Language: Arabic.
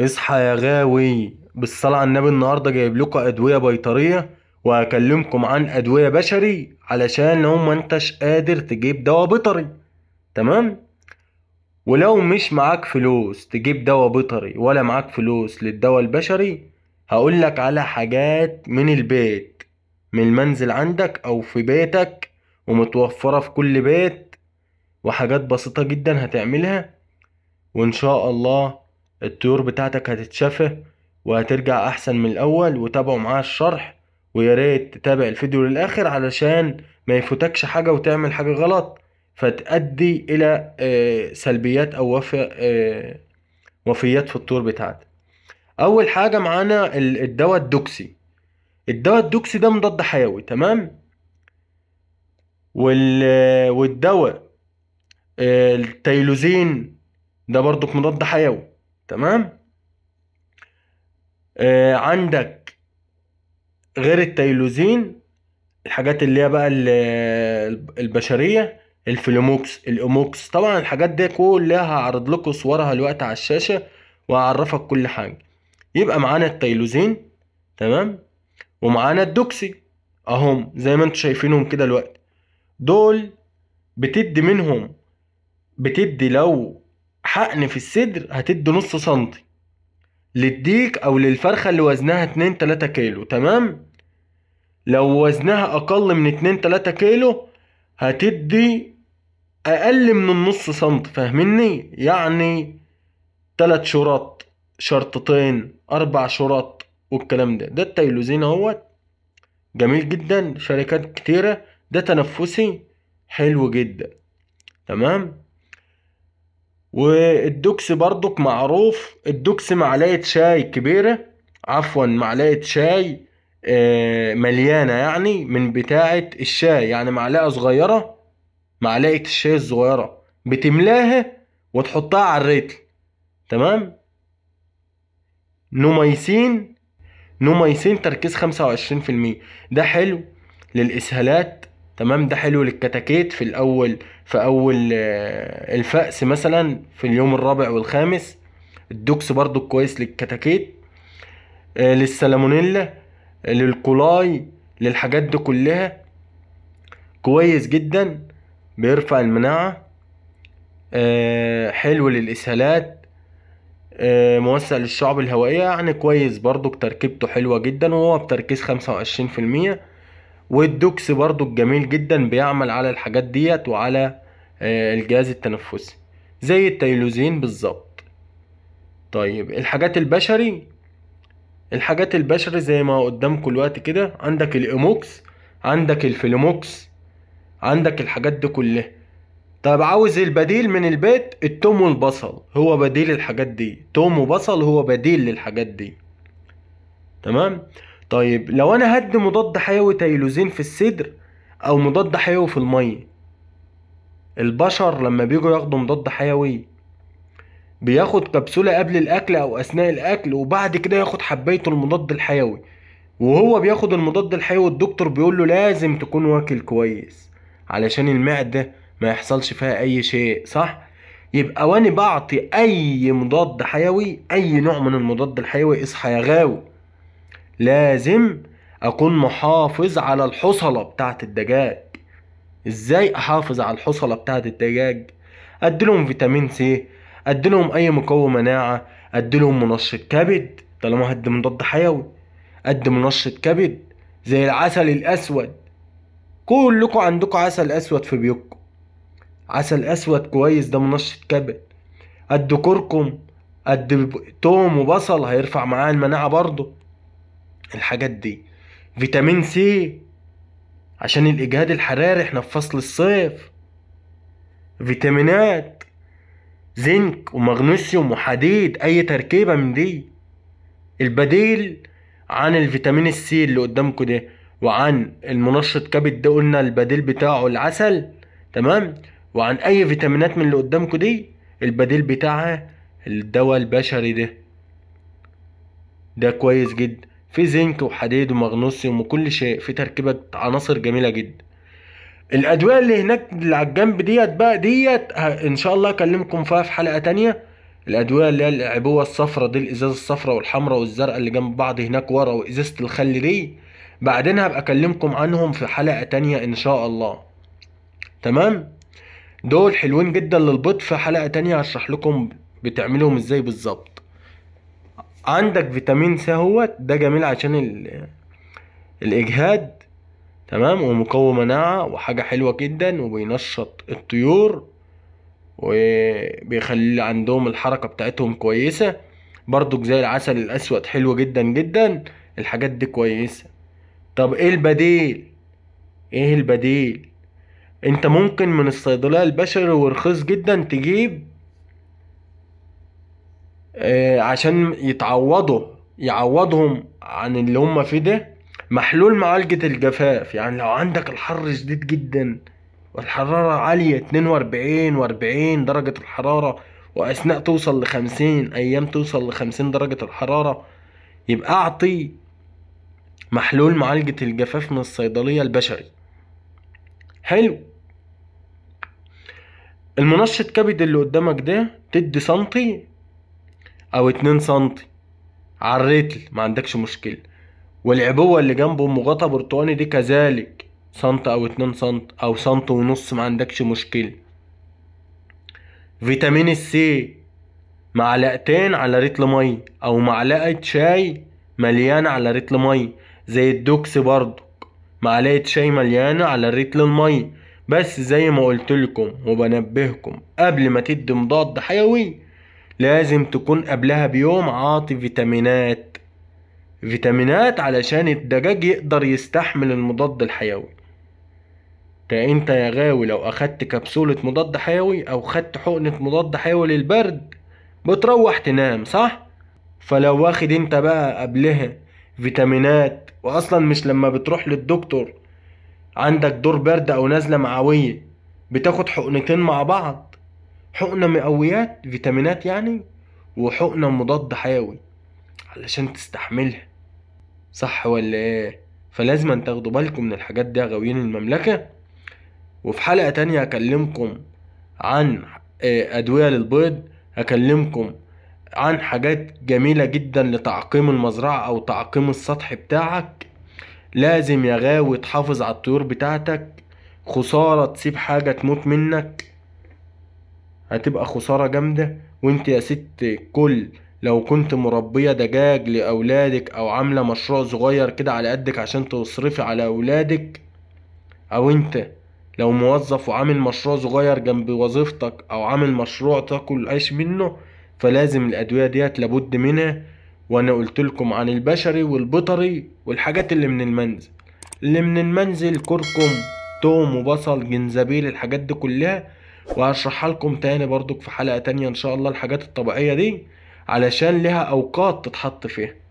اصحى يا غاوي بالصلاة على النبي النهاردة جايب لكم أدوية بيطرية وهكلمكم عن أدوية بشري علشان لو ما انتش قادر تجيب دواء بيطري تمام ولو مش معاك فلوس تجيب دواء بيطري ولا معاك فلوس للدواء البشري هقولك على حاجات من البيت من المنزل عندك أو في بيتك ومتوفرة في كل بيت وحاجات بسيطة جدا هتعملها وإن شاء الله الطيور بتاعتك هتتشفى وهترجع احسن من الاول وتابعوا معايا الشرح ويا ريت تتابع الفيديو للاخر علشان ما يفوتكش حاجه وتعمل حاجه غلط فتؤدي الى آه، سلبيات او وفي آه، وفيات في الطيور بتاعتك اول حاجه معانا الدواء الدوكسي الدواء الدوكسي ده مضاد حيوي تمام والدواء آه، التيلوزين ده برضك مضاد حيوي تمام آه عندك غير التيلوزين الحاجات اللي هي بقى البشريه الفلوموكس الاموكس طبعا الحاجات دي كلها هعرض لكم صورها الوقت على الشاشه وهعرفك كل حاجه يبقى معانا التيلوزين تمام ومعانا الدوكسي اهم زي ما انتم شايفينهم كده دلوقتي دول بتدي منهم بتدي لو حقن في الصدر هتدي نص سنتي للديك او للفرخه اللي وزنها 2 3 كيلو تمام لو وزنها اقل من 2 3 كيلو هتدي اقل من النص سنتي فاهمني يعني 3 شرط شرطتين اربع شرط والكلام ده ده التيلوزين اهوت جميل جدا شركات كتيره ده تنفسي حلو جدا تمام والدوكس برضك معروف الدوكس معلقة شاي كبيرة عفوا معلقة شاي آه، مليانة يعني من بتاعة الشاي يعني معلقة صغيرة معلقة الشاي الصغيرة بتملاها وتحطها على الريتل تمام نوميسين نوميسين تركيز 25% ده حلو للإسهالات تمام ده حلو للكتاكيت في الاول في اول آه، الفأس مثلا في اليوم الرابع والخامس الدوكس برضو كويس للكتاكيت آه، للسالمونيلا للكولاي للحاجات دي كلها كويس جدا بيرفع المناعة آه، حلو للإسهالات موسع للشعب الهوائية يعني كويس برضو تركيبته حلوة جدا وهو بتركيز خمسة وعشرين في المية والدوكس برضو الجميل جدا بيعمل على الحاجات ديت وعلى آه، الجهاز التنفسي زي التيلوزين بالظبط طيب الحاجات البشري الحاجات البشري زي ما قدامكم الوقت كده عندك الايموكس عندك الفيلموكس عندك الحاجات دي كلها طب عاوز البديل من البيت التوم والبصل هو بديل الحاجات دي توم وبصل هو بديل للحاجات دي تمام طيب لو انا هدي مضاد حيوي تايلوزين في الصدر او مضاد حيوي في الميه البشر لما بيجوا ياخدوا مضاد حيوي بياخد كبسولة قبل الأكل أو أثناء الأكل وبعد كده ياخد حبايته المضاد الحيوي وهو بياخد المضاد الحيوي الدكتور بيقول له لازم تكون واكل كويس علشان المعدة ما يحصلش فيها أي شيء صح؟ يبقى وأنا بعطي أي مضاد حيوي أي نوع من المضاد الحيوي اصحى يا غاوي لازم اكون محافظ على الحصلة بتاعة الدجاج ازاي احافظ على الحصلة بتاعة الدجاج اديلهم فيتامين سي اديلهم اي مقوي مناعة اديلهم منشط كبد طالما هدي مضاد حيوي قد منشط كبد زي العسل الاسود كلكوا عندكوا عسل اسود في بيوتكم عسل اسود كويس ده منشط كبد قد كركم قد توم وبصل هيرفع معاه المناعه برضه الحاجات دي فيتامين سي عشان الاجهاد الحراري احنا في فصل الصيف فيتامينات زنك ومغنيسيوم وحديد اي تركيبة من دي البديل عن الفيتامين السي اللي قدامكم ده وعن المنشط كبد ده قلنا البديل بتاعه العسل تمام وعن اي فيتامينات من اللي قدامكم دي البديل بتاعها الدواء البشري ده ده كويس جدا في زنك وحديد ومغنوسيوم وكل شيء في تركيبه عناصر جميله جدا الادويه اللي هناك اللي على الجنب ديت بقى ديت ان شاء الله اكلمكم فيها في حلقه تانية الادويه اللي هي العبوه الصفرة دي الازازه الصفرة والحمراء والزرقاء اللي جنب بعض هناك ورا وازازه الخل دي بعدين هبقى اكلمكم عنهم في حلقه تانية ان شاء الله تمام دول حلوين جدا للبيض في حلقه تانية هشرح لكم بتعملهم ازاي بالظبط عندك فيتامين سي اهوت ده جميل عشان الاجهاد تمام ومقوي مناعه وحاجه حلوه جدا وبينشط الطيور وبيخلي عندهم الحركه بتاعتهم كويسه برضك زي العسل الاسود حلو جدا جدا الحاجات دي كويسه طب ايه البديل ايه البديل انت ممكن من الصيدليه البشري ورخيص جدا تجيب آه، عشان يتعوضوا يعوضهم عن اللي هم فيه ده محلول معالجة الجفاف يعني لو عندك الحر شديد جدا والحرارة عالية 42 و40 درجة الحرارة وأثناء توصل لخمسين أيام توصل لخمسين درجة الحرارة يبقى أعطي محلول معالجة الجفاف من الصيدلية البشري حلو المنشط كبد اللي قدامك ده تدي سنتي او 2 سنتي على الرتل ما عندكش مشكله والعبوه اللي جنبه مغطى برتقاني دي كذلك سنت او 2 سنت او سنت ونص ما عندكش مشكله فيتامين السي معلقتين على رتل ميه او معلقه شاي مليانه على رتل ميه زي الدوكس برضو معلقه شاي مليانه على رتل الميه بس زي ما قلت لكم وبنبهكم قبل ما تدي مضاد حيوي لازم تكون قبلها بيوم عاطي فيتامينات فيتامينات علشان الدجاج يقدر يستحمل المضاد الحيوي انت يا غاوي لو اخدت كبسولة مضاد حيوي او خدت حقنة مضاد حيوي للبرد بتروح تنام صح فلو واخد انت بقى قبلها فيتامينات واصلا مش لما بتروح للدكتور عندك دور برد او نزلة معوية بتاخد حقنتين مع بعض حقنة مقويات فيتامينات يعني وحقنة مضاد حيوي علشان تستحملها صح ولا ايه فلازم تاخدوا بالكم من الحاجات دي يا غاويين المملكة وفي حلقة تانية هكلمكم عن آه، أدوية للبيض هكلمكم عن حاجات جميلة جدا لتعقيم المزرعة أو تعقيم السطح بتاعك لازم يا غاوي تحافظ على الطيور بتاعتك خسارة تسيب حاجة تموت منك هتبقى خسارة جامدة وانت يا ست كل لو كنت مربية دجاج لأولادك أو عاملة مشروع صغير كده على قدك عشان تصرفي على أولادك أو انت لو موظف وعامل مشروع صغير جنب وظيفتك أو عامل مشروع تاكل عيش منه فلازم الأدوية ديت لابد منها وأنا قلتلكم عن البشري والبيطري والحاجات اللي من المنزل اللي من المنزل كركم توم وبصل جنزبيل الحاجات دي كلها وهشرحها لكم تاني برضك في حلقة تانية ان شاء الله الحاجات الطبيعية دي علشان لها اوقات تتحط فيها